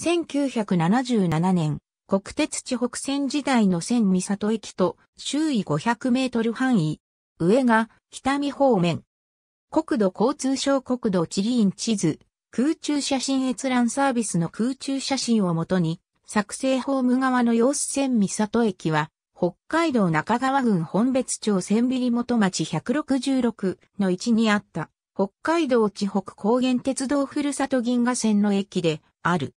1977年、国鉄地北線時代の千三里駅と周囲500メートル範囲、上が北見方面。国土交通省国土地理院地図、空中写真閲覧サービスの空中写真をもとに、作成ホーム側の様子千三里駅は、北海道中川郡本別町千ビ元町166の位置にあった、北海道地北高原鉄道ふるさと銀河線の駅である。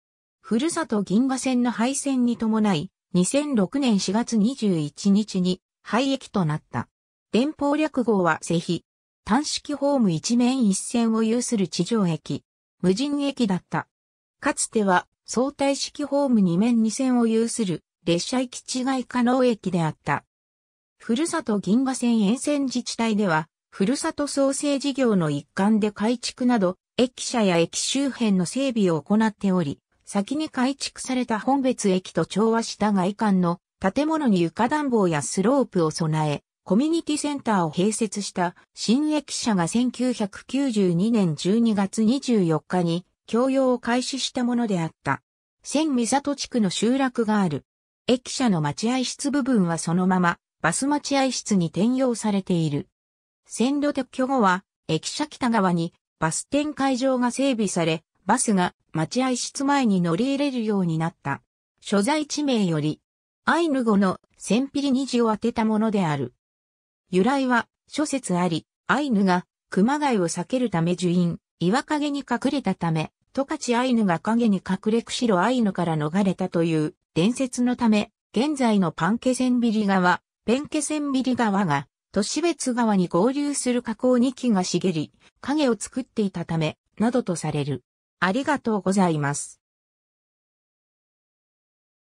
ふるさと銀河線の廃線に伴い、2006年4月21日に廃駅となった。電報略号はセヒ。単式ホーム一面一線を有する地上駅。無人駅だった。かつては相対式ホーム二面二線を有する列車行き違い可能駅であった。ふるさと銀河線沿線自治体では、ふるさと創生事業の一環で改築など、駅舎や駅周辺の整備を行っており、先に改築された本別駅と調和した外観の建物に床暖房やスロープを備え、コミュニティセンターを併設した新駅舎が1992年12月24日に供用を開始したものであった。千三里地区の集落がある。駅舎の待合室部分はそのままバス待合室に転用されている。線路撤去後は駅舎北側にバス展開場が整備され、バスが待合室前に乗り入れるようになった。所在地名より、アイヌ語の千ピリ虹を当てたものである。由来は諸説あり、アイヌが熊谷を避けるため樹陰、岩陰に隠れたため、十勝アイヌが陰に隠れ釧路アイヌから逃れたという伝説のため、現在のパンケセンビリ川、ペンケセンビリ川が都市別川に合流する河口に木が茂り、影を作っていたため、などとされる。ありがとうございます。